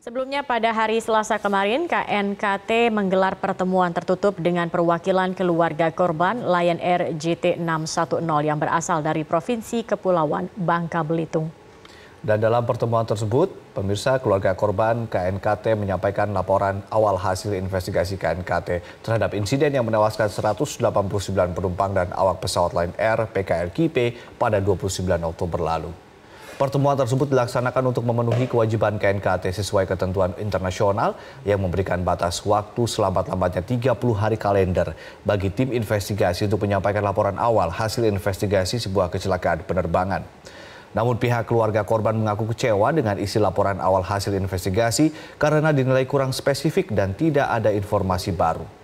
Sebelumnya pada hari Selasa kemarin, KNKT menggelar pertemuan tertutup dengan perwakilan keluarga korban Lion Air JT610 yang berasal dari Provinsi Kepulauan Bangka Belitung. Dan dalam pertemuan tersebut, pemirsa keluarga korban KNKT menyampaikan laporan awal hasil investigasi KNKT terhadap insiden yang menewaskan 189 penumpang dan awak pesawat Lion Air PKR Kipe pada 29 Oktober lalu. Pertemuan tersebut dilaksanakan untuk memenuhi kewajiban KNKT sesuai ketentuan internasional yang memberikan batas waktu selambat-lambatnya 30 hari kalender bagi tim investigasi untuk menyampaikan laporan awal hasil investigasi sebuah kecelakaan penerbangan. Namun pihak keluarga korban mengaku kecewa dengan isi laporan awal hasil investigasi karena dinilai kurang spesifik dan tidak ada informasi baru.